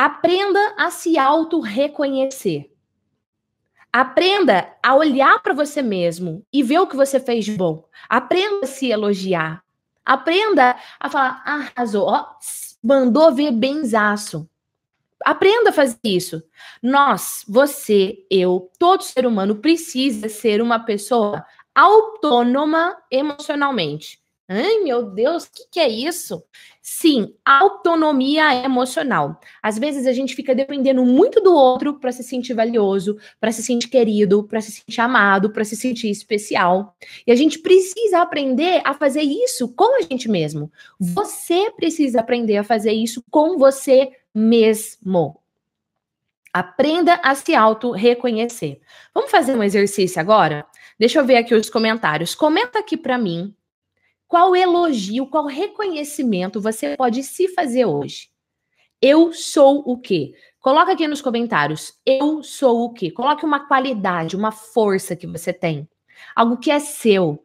Aprenda a se auto-reconhecer. Aprenda a olhar para você mesmo e ver o que você fez de bom. Aprenda a se elogiar. Aprenda a falar, ah, arrasou, ó, mandou ver benzaço. Aprenda a fazer isso. Nós, você, eu, todo ser humano precisa ser uma pessoa autônoma emocionalmente. Ai, meu Deus, o que, que, é isso? Sim, autonomia emocional. Às vezes a gente fica dependendo muito do outro para se sentir valioso, para se sentir querido, para se sentir amado, para se sentir especial. E a gente precisa aprender a fazer isso com a gente mesmo. Você precisa aprender a fazer isso com você mesmo. Aprenda a se auto-reconhecer. Vamos fazer um exercício agora? Deixa eu ver aqui os comentários. Comenta aqui para mim qual elogio, qual reconhecimento você pode se fazer hoje? Eu sou o quê? Coloca aqui nos comentários. Eu sou o quê? Coloque uma qualidade, uma força que você tem. Algo que é seu.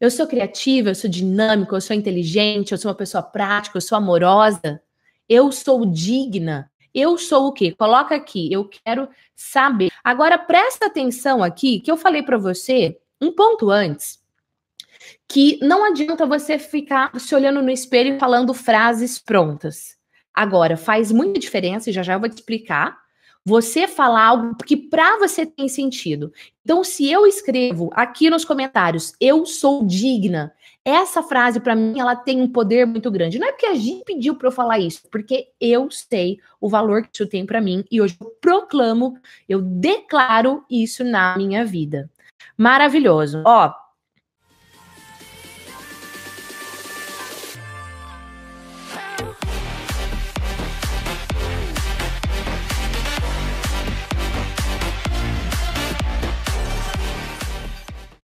Eu sou criativa, eu sou dinâmico, eu sou inteligente, eu sou uma pessoa prática, eu sou amorosa. Eu sou digna. Eu sou o quê? Coloca aqui. Eu quero saber. Agora presta atenção aqui que eu falei para você um ponto antes que não adianta você ficar se olhando no espelho e falando frases prontas. Agora, faz muita diferença, e já já eu vou te explicar, você falar algo que para você tem sentido. Então, se eu escrevo aqui nos comentários, eu sou digna, essa frase para mim ela tem um poder muito grande. Não é porque a gente pediu para eu falar isso, porque eu sei o valor que isso tem para mim e hoje eu proclamo, eu declaro isso na minha vida. Maravilhoso. Ó,